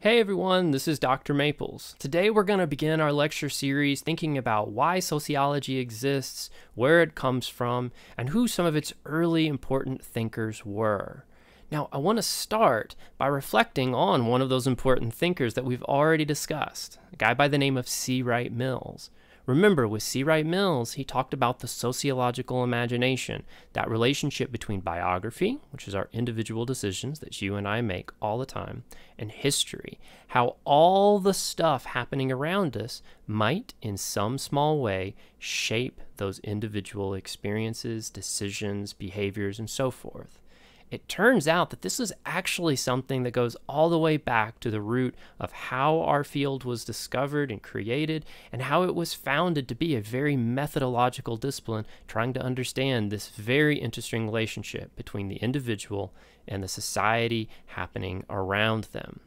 Hey everyone, this is Dr. Maples. Today we're going to begin our lecture series thinking about why sociology exists, where it comes from, and who some of its early important thinkers were. Now, I want to start by reflecting on one of those important thinkers that we've already discussed, a guy by the name of C. Wright Mills. Remember, with C. Wright Mills, he talked about the sociological imagination, that relationship between biography, which is our individual decisions that you and I make all the time, and history, how all the stuff happening around us might, in some small way, shape those individual experiences, decisions, behaviors, and so forth. It turns out that this is actually something that goes all the way back to the root of how our field was discovered and created, and how it was founded to be a very methodological discipline trying to understand this very interesting relationship between the individual and the society happening around them.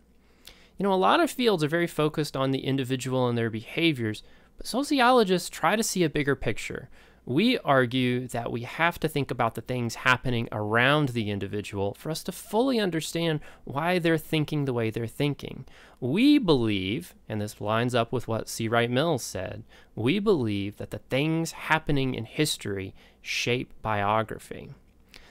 You know, a lot of fields are very focused on the individual and their behaviors, but sociologists try to see a bigger picture we argue that we have to think about the things happening around the individual for us to fully understand why they're thinking the way they're thinking. We believe, and this lines up with what C. Wright Mills said, we believe that the things happening in history shape biography.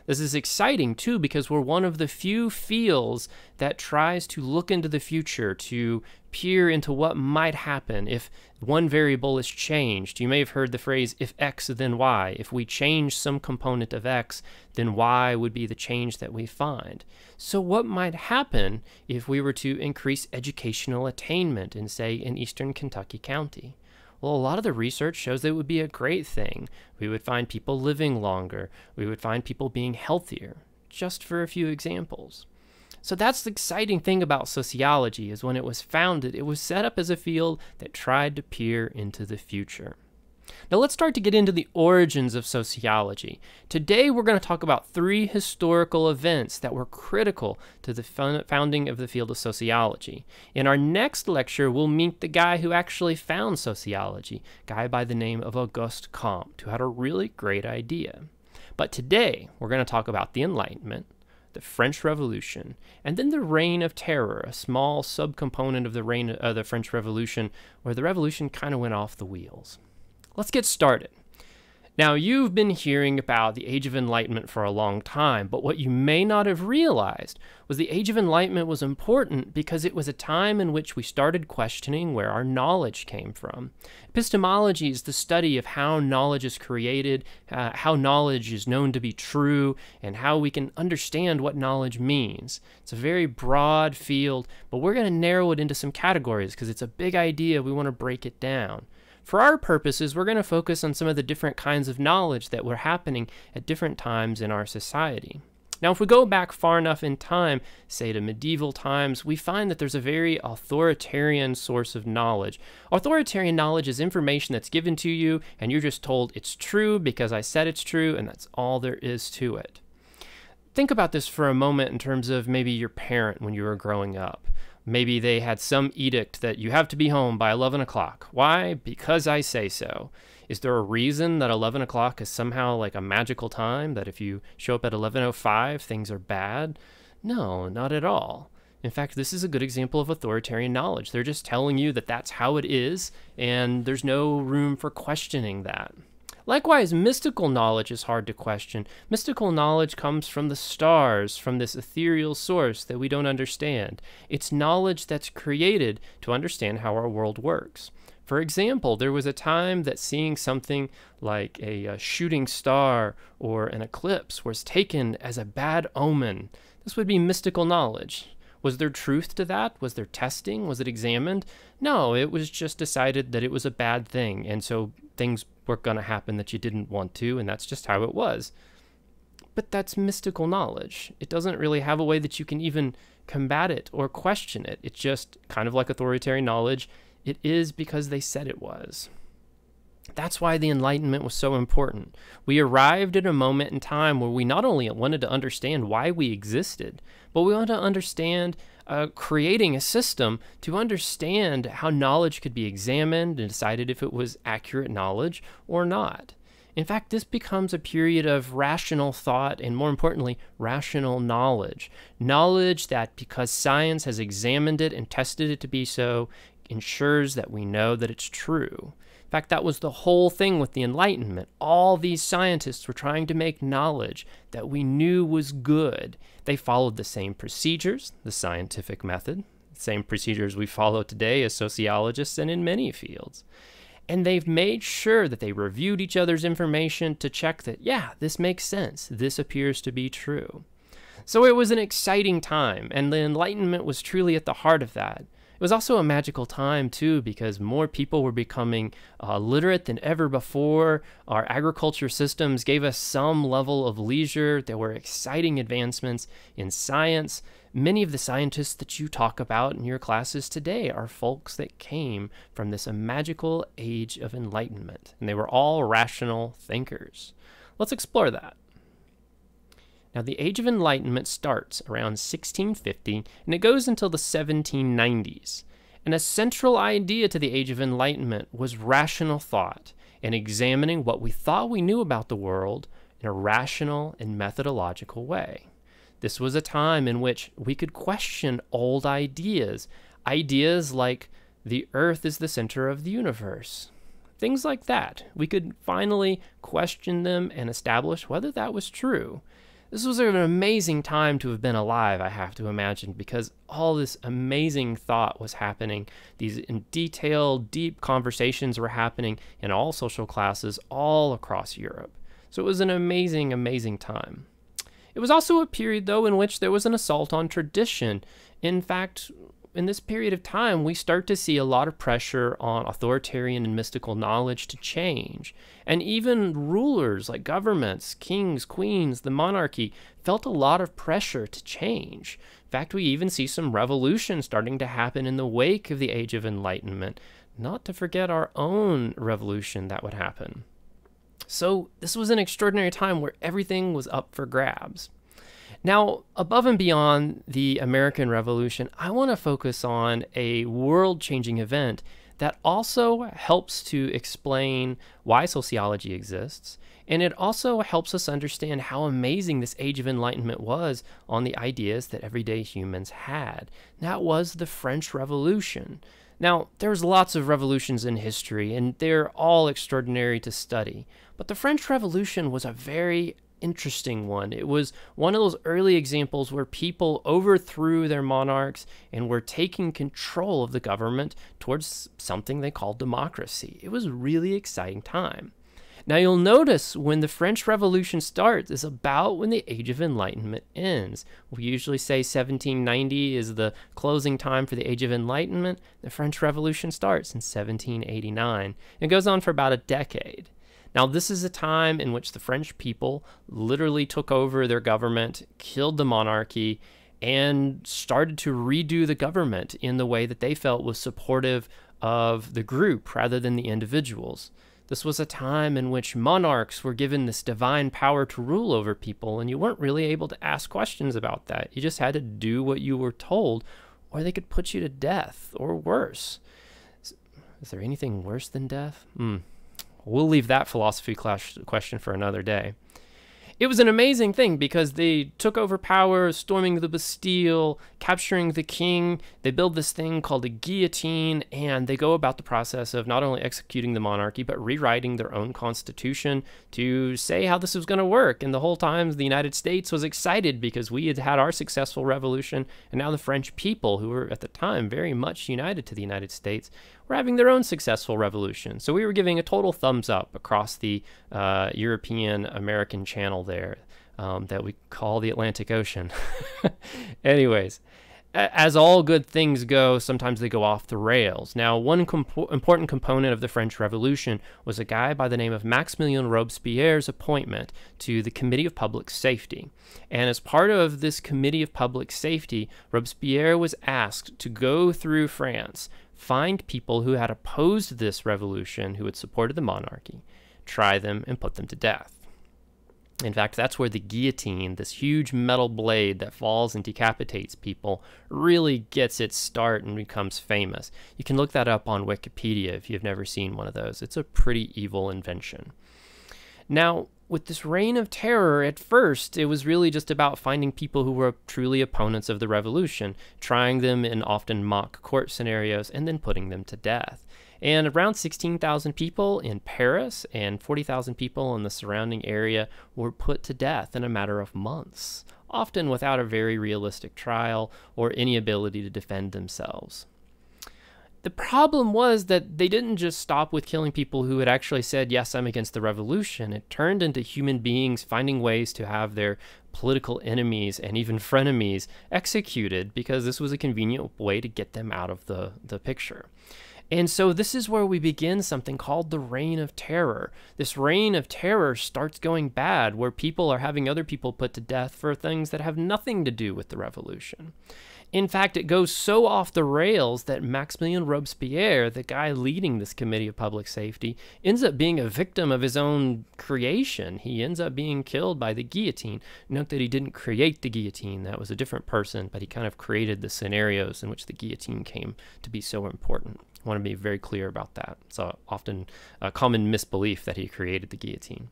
This is exciting too because we're one of the few fields that tries to look into the future, to peer into what might happen if one variable is changed. You may have heard the phrase, if x, then y. If we change some component of x, then y would be the change that we find. So, what might happen if we were to increase educational attainment in, say, in Eastern Kentucky county? Well, a lot of the research shows that it would be a great thing. We would find people living longer, we would find people being healthier, just for a few examples. So that's the exciting thing about sociology is when it was founded, it was set up as a field that tried to peer into the future. Now let's start to get into the origins of sociology. Today we're going to talk about three historical events that were critical to the founding of the field of sociology. In our next lecture, we'll meet the guy who actually found sociology, guy by the name of Auguste Comte, who had a really great idea. But today we're going to talk about the Enlightenment, the French Revolution, and then the Reign of Terror, a small subcomponent of the reign of uh, the French Revolution, where the revolution kind of went off the wheels let's get started. Now, you've been hearing about the Age of Enlightenment for a long time, but what you may not have realized was the Age of Enlightenment was important because it was a time in which we started questioning where our knowledge came from. Epistemology is the study of how knowledge is created, uh, how knowledge is known to be true, and how we can understand what knowledge means. It's a very broad field, but we're going to narrow it into some categories because it's a big idea. We want to break it down. For our purposes, we're going to focus on some of the different kinds of knowledge that were happening at different times in our society. Now, if we go back far enough in time, say to medieval times, we find that there's a very authoritarian source of knowledge. Authoritarian knowledge is information that's given to you and you're just told it's true because I said it's true and that's all there is to it. Think about this for a moment in terms of maybe your parent when you were growing up. Maybe they had some edict that you have to be home by 11 o'clock. Why? Because I say so. Is there a reason that 11 o'clock is somehow like a magical time that if you show up at 11:05 things are bad? No, not at all. In fact, this is a good example of authoritarian knowledge. They're just telling you that that's how it is and there's no room for questioning that. Likewise, mystical knowledge is hard to question. Mystical knowledge comes from the stars, from this ethereal source that we don't understand. It's knowledge that's created to understand how our world works. For example, there was a time that seeing something like a, a, shooting star or an eclipse was taken as a bad omen. This would be mystical knowledge. Was there truth to that? Was there testing? Was it examined? No, it was just decided that it was a bad thing, and so things were going to happen that you didn't want to, and that's just how it was. But that's mystical knowledge. It doesn't really have a way that you can even combat it or question it. It's just kind of like authoritarian knowledge. It is because they said it was. That's why the Enlightenment was so important. We arrived at a moment in time where we not only wanted to understand why we existed, but we wanted to understand uh, creating a system to understand how knowledge could be examined and decided if it was accurate knowledge or not. In fact, this becomes a period of rational thought and, more importantly, rational knowledge. Knowledge that, because science has examined it and tested it to be so, ensures that we know that it's true. In fact, that was the whole thing with the Enlightenment. All these scientists were trying to make knowledge that we knew was good. They followed the same procedures, the scientific method, the same procedures we follow today as sociologists and in many fields. And they've made sure that they reviewed each other's information to check that, yeah, this makes sense. This appears to be true. So it was an exciting time, and the Enlightenment was truly at the heart of that. It was also a magical time, too, because more people were becoming uh, literate than ever before. Our agriculture systems gave us some level of leisure. There were exciting advancements in science. Many of the scientists that you talk about in your classes today are folks that came from this uh, magical age of enlightenment, and they were all rational thinkers. Let's explore that. Now, the Age of Enlightenment starts around 1650 and it goes until the 1790s. And a central idea to the Age of Enlightenment was rational thought and examining what we thought we knew about the world in a rational and methodological way. This was a time in which we could question old ideas, ideas like the earth is the center of the universe, things like that. We could finally question them and establish whether that was true. This was an amazing time to have been alive, I have to imagine, because all this amazing thought was happening. These detailed, deep conversations were happening in all social classes all across Europe. So it was an amazing, amazing time. It was also a period, though, in which there was an assault on tradition. In fact, in this period of time, we start to see a lot of pressure on authoritarian and mystical knowledge to change. And even rulers like governments, kings, queens, the monarchy felt a lot of pressure to change. In fact, we even see some revolutions starting to happen in the wake of the Age of Enlightenment, not to forget our own revolution that would happen. So, this was an extraordinary time where everything was up for grabs. Now, above and beyond the American Revolution, I want to focus on a world changing event that also helps to explain why sociology exists. And it also helps us understand how amazing this Age of Enlightenment was on the ideas that everyday humans had. That was the French Revolution. Now, there's lots of revolutions in history, and they're all extraordinary to study. But the French Revolution was a very interesting one. It was one of those early examples where people overthrew their monarchs and were taking control of the government towards something they called democracy. It was a really exciting time. Now you'll notice when the French Revolution starts is about when the Age of Enlightenment ends. We usually say 1790 is the closing time for the Age of Enlightenment. The French Revolution starts in 1789 and goes on for about a decade. Now, this is a time in which the French people literally took over their government, killed the monarchy, and started to redo the government in the way that they felt was supportive of the group rather than the individuals. This was a time in which monarchs were given this divine power to rule over people, and you weren't really able to ask questions about that. You just had to do what you were told, or they could put you to death or worse. Is there anything worse than death? Hmm. We'll leave that philosophy clash question for another day. It was an amazing thing because they took over power, storming the Bastille, capturing the king. They build this thing called a guillotine, and they go about the process of not only executing the monarchy, but rewriting their own constitution to say how this was going to work. And the whole time, the United States was excited because we had had our successful revolution, and now the French people, who were at the time very much united to the United States, were having their own successful revolution. So we were giving a total thumbs up across the uh, European American channel there um, that we call the Atlantic Ocean. Anyways, as all good things go, sometimes they go off the rails. Now, one comp- important component of the French Revolution was a guy by the name of Maximilien Robespierre's appointment to the Committee of Public Safety. And as part of this Committee of Public Safety, Robespierre was asked to go through France, find people who had opposed this revolution, who had supported the monarchy, try them, and put them to death. In fact, that's where the guillotine, this huge metal blade that falls and decapitates people, really gets its start and becomes famous. You can look that up on Wikipedia if you've never seen one of those. It's a pretty evil invention. Now, with this reign of terror, at first, it was really just about finding people who were truly opponents of the revolution, trying them in often mock court scenarios, and then putting them to death and around 16,000 people in Paris and 40,000 people in the surrounding area were put to death in a matter of months, often without a very realistic trial or any ability to defend themselves. The problem was that they didn't just stop with killing people who had actually said, Yes, I'm against the revolution. It turned into human beings finding ways to have their political enemies and even frenemies executed because this was a convenient way to get them out of the, the picture. And so this is where we begin something called the reign of terror. This reign of terror starts going bad, where people are having other people put to death for things that have nothing to do with the revolution. In fact, it goes so off the rails that Maximilien Robespierre, the guy leading this Committee of Public Safety, ends up being a victim of his own creation. He ends up being killed by the guillotine. Note that he didn't create the guillotine, that was a different person, but he kind of created the scenarios in which the guillotine came to be so important. I want to be very clear about that. It's often a common misbelief that he created the guillotine.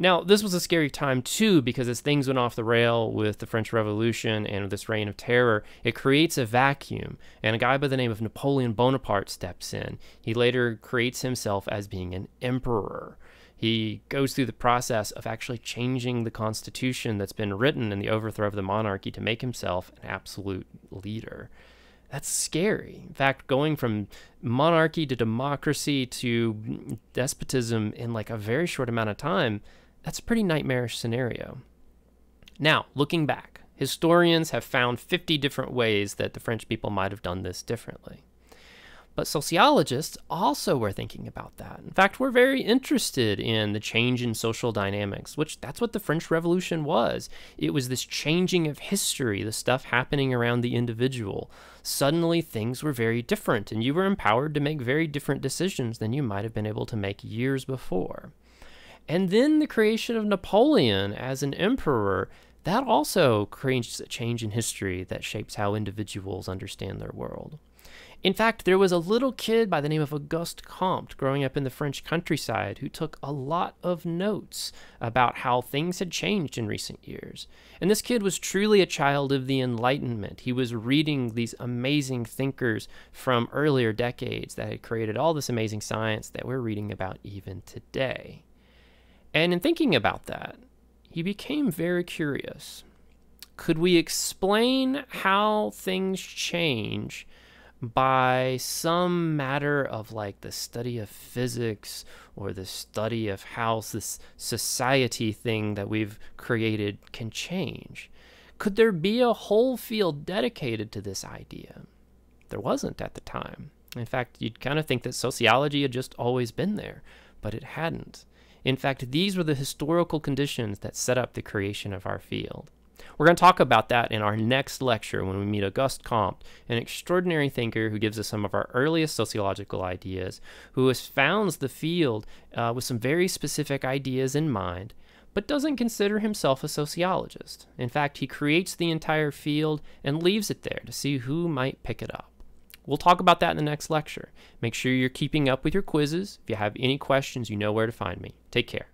Now, this was a scary time too because as things went off the rail with the French Revolution and this reign of terror, it creates a vacuum, and a guy by the name of Napoleon Bonaparte steps in. He later creates himself as being an emperor. He goes through the process of actually changing the constitution that's been written in the overthrow of the monarchy to make himself an absolute leader that's scary. In fact, going from monarchy to democracy to despotism in like a very short amount of time, that's a pretty nightmarish scenario. Now, looking back, historians have found 50 different ways that the French people might have done this differently. But sociologists also were thinking about that. In fact, we're very interested in the change in social dynamics, which that's what the French Revolution was. It was this changing of history, the stuff happening around the individual. Suddenly things were very different, and you were empowered to make very different decisions than you might have been able to make years before. And then the creation of Napoleon as an emperor, that also creates a change in history that shapes how individuals understand their world. In fact, there was a little kid by the name of Auguste Comte growing up in the French countryside who took a lot of notes about how things had changed in recent years. And this kid was truly a child of the Enlightenment. He was reading these amazing thinkers from earlier decades that had created all this amazing science that we're reading about even today. And in thinking about that, he became very curious. Could we explain how things change by some matter of like the study of physics or the study of how this society thing that we've created can change? Could there be a whole field dedicated to this idea? There wasn't at the time. In fact, you'd kind of think that sociology had just always been there, but it hadn't. In fact, these were the historical conditions that set up the creation of our field. We're going to talk about that in our next lecture when we meet Auguste Comte, an extraordinary thinker who gives us some of our earliest sociological ideas, who has founds the field uh, with some very specific ideas in mind, but doesn't consider himself a sociologist. In fact, he creates the entire field and leaves it there to see who might pick it up. We'll talk about that in the next lecture. Make sure you're keeping up with your quizzes. If you have any questions, you know where to find me. Take care.